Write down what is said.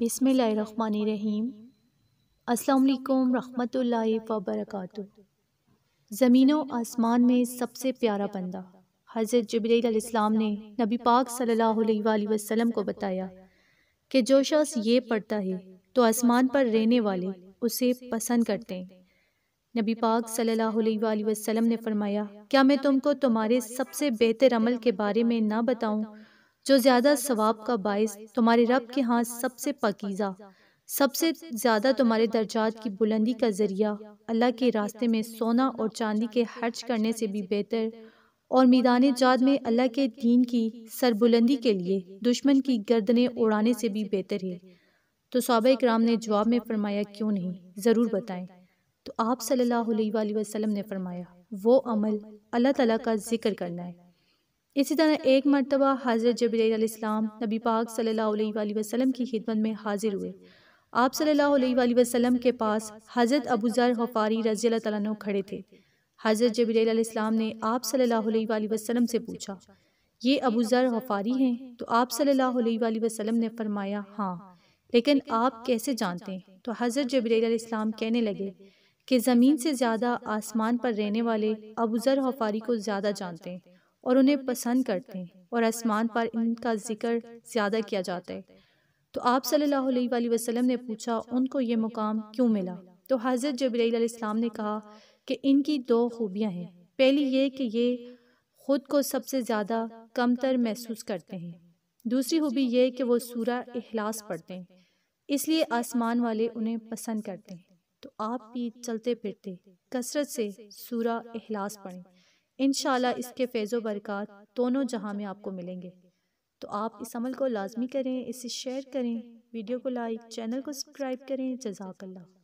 बिसमीम अस्सलाम रहमतुल्लाहि व ज़मीन व आसमान में सबसे प्यारा बंदा हज़रत जबरीसम ने नबी पाक सल्लल्लाहु अलैहि वसल्लम को बताया कि जो शख्स ये पढ़ता है तो आसमान पर रहने वाले उसे पसंद करते हैं नबी पाक सल्लल्लाहु अलैहि वसल्लम ने फरमाया क्या मैं तुमको तुम्हारे सबसे बेहतर अमल के बारे में ना बताऊँ जो ज़्यादा सवाब का बायस तुम्हारे रब के हाथ सबसे पकीज़ा सबसे ज़्यादा तुम्हारे दर्जात की बुलंदी का ज़रिया अल्लाह के रास्ते में सोना और चांदी के खर्च करने से भी बेहतर और मैदान जाद में अल्लाह के दीन की सरबुलंदी के लिए दुश्मन की गर्दनें उड़ाने से भी बेहतर है तो सहाब कराम ने जवाब में फरमाया क्यों नहीं ज़रूर बताएं तो आप सल्लल्लाहु अलैहि वसल्लम ने फरमाया वो अमल अल्लाह ताला का जिक्र करना है इसी तरह एक मरतबा हज़रत जबीलाम नबी पाक सल्ला वसलम की खिदमत में हाजिर हुए आप सल्ला वसलम के पास हज़रत अबूज़र ज़र हफ़ारी रज़ी तु खड़े थे हज़रत जबीलाम ने आप सल्ला वसलम से पूछा ये अबूजर ज़र हफ़ारी हैं तो आप सल्ला वसलम ने फ़रमाया हाँ लेकिन आप कैसे जानते हैं तो हज़रत जबीलाम कहने लगे कि ज़मीन से ज़्यादा आसमान पर रहने वाले अबूज़र ज़र हफ़ारी को ज़्यादा जानते हैं और उन्हें पसंद करते हैं और आसमान पर इनका जिक्र ज़्यादा किया जाता है तो आप सल्लल्लाहु अलैहि वसल्लम ने पूछा उनको ये मुकाम क्यों मिला तो हज़रत जबरीसम ने कहा कि इनकी दो खूबियाँ हैं पहली ये कि ये खुद को सबसे ज़्यादा कमतर महसूस करते हैं दूसरी खूबी ये कि वो सूरा अहलास पढ़ते हैं इसलिए आसमान वाले उन्हें पसंद करते हैं तो आप भी चलते फिरते कसरत से सूरा अहलास पढ़ें इन इसके फैज़ो बरक़ात दोनों जहाँ में आपको मिलेंगे तो आप इस अमल को लाजमी करें इसे शेयर करें वीडियो को लाइक चैनल को सब्सक्राइब करें जजाकल्ला